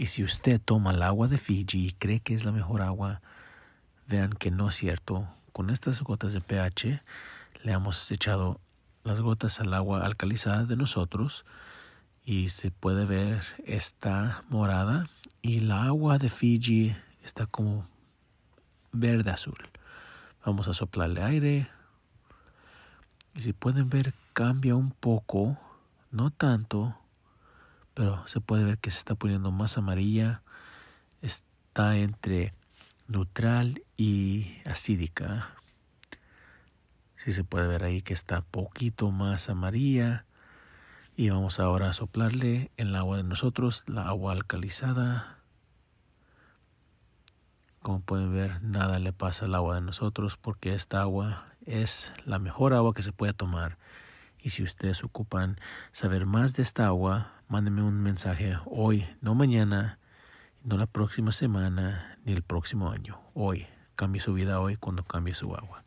Y si usted toma el agua de Fiji y cree que es la mejor agua, vean que no es cierto. Con estas gotas de pH le hemos echado las gotas al agua alcalizada de nosotros y se puede ver esta morada y la agua de Fiji está como verde azul. Vamos a soplarle aire. Y si pueden ver, cambia un poco, no tanto, pero se puede ver que se está poniendo más amarilla. Está entre neutral y acídica. Si sí se puede ver ahí que está poquito más amarilla. Y vamos ahora a soplarle el agua de nosotros, la agua alcalizada. Como pueden ver, nada le pasa al agua de nosotros porque esta agua es la mejor agua que se puede tomar. Y si ustedes ocupan saber más de esta agua, mándeme un mensaje hoy, no mañana, no la próxima semana, ni el próximo año. Hoy, cambie su vida hoy cuando cambie su agua.